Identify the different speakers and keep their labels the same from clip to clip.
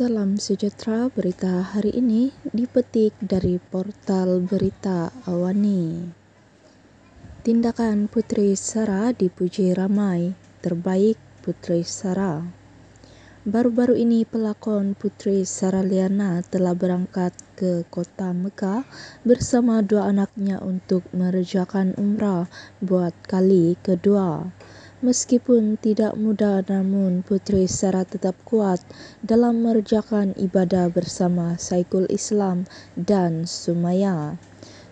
Speaker 1: Salam sejahtera berita hari ini dipetik dari portal berita Awani. Tindakan Putri Sara dipuji ramai, terbaik Putri Sara. Baru-baru ini pelakon Putri Sara Liana telah berangkat ke kota Mekah bersama dua anaknya untuk merejakan umrah buat kali kedua. Meskipun tidak mudah namun Putri Sarah tetap kuat dalam merjakan ibadah bersama Saikul Islam dan Sumaya.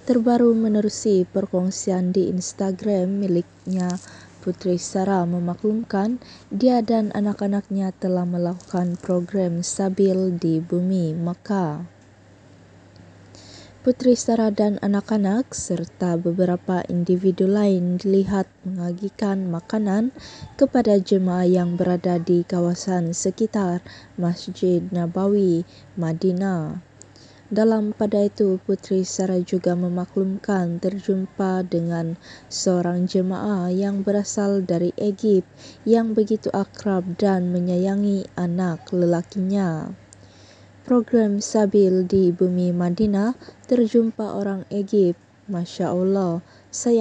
Speaker 1: Terbaru menerusi perkongsian di Instagram miliknya, Putri Sarah memaklumkan dia dan anak-anaknya telah melakukan program sabil di bumi Mekah. Putri Sara dan anak-anak serta beberapa individu lain dilihat mengagikan makanan kepada jemaah yang berada di kawasan sekitar Masjid Nabawi, Madinah. Dalam pada itu, Putri Sara juga memaklumkan terjumpa dengan seorang jemaah yang berasal dari Egypt yang begitu akrab dan menyayangi anak lelakinya program Sabil di bumi Madinah terjumpa orang Egip. Masya Allah, sayang.